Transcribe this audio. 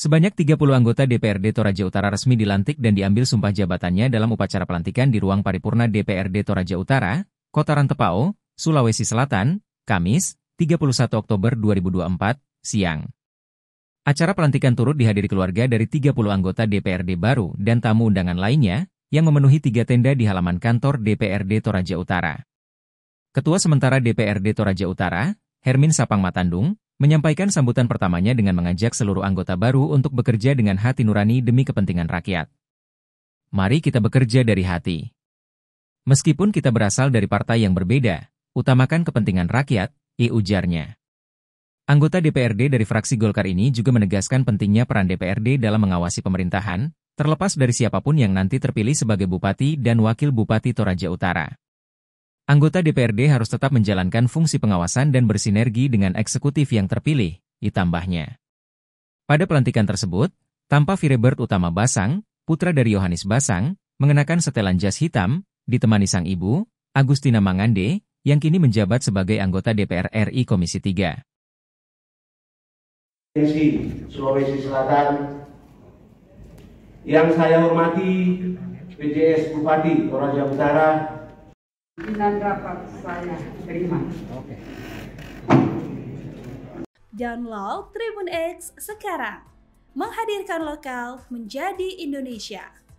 Sebanyak 30 anggota DPRD Toraja Utara resmi dilantik dan diambil sumpah jabatannya dalam upacara pelantikan di ruang paripurna DPRD Toraja Utara, Kota Rantepao, Sulawesi Selatan, Kamis, 31 Oktober 2024, siang. Acara pelantikan turut dihadiri keluarga dari 30 anggota DPRD baru dan tamu undangan lainnya yang memenuhi tiga tenda di halaman kantor DPRD Toraja Utara. Ketua Sementara DPRD Toraja Utara, Hermin Sapang Matandung, menyampaikan sambutan pertamanya dengan mengajak seluruh anggota baru untuk bekerja dengan hati nurani demi kepentingan rakyat. Mari kita bekerja dari hati. Meskipun kita berasal dari partai yang berbeda, utamakan kepentingan rakyat, i ujarnya. Anggota DPRD dari fraksi Golkar ini juga menegaskan pentingnya peran DPRD dalam mengawasi pemerintahan, terlepas dari siapapun yang nanti terpilih sebagai bupati dan wakil bupati Toraja Utara. Anggota DPRD harus tetap menjalankan fungsi pengawasan dan bersinergi dengan eksekutif yang terpilih, ditambahnya. Pada pelantikan tersebut, tanpa Firebird Utama Basang, putra dari Yohanes Basang, mengenakan setelan jas hitam, ditemani sang ibu, Agustina Mangande, yang kini menjabat sebagai anggota DPR RI Komisi 3. Sulawesi Selatan yang saya hormati PJS Bupati Toraja Utara Pimpinan rapat saya terima. Oke. Download Tribun X sekarang. Menghadirkan lokal menjadi Indonesia.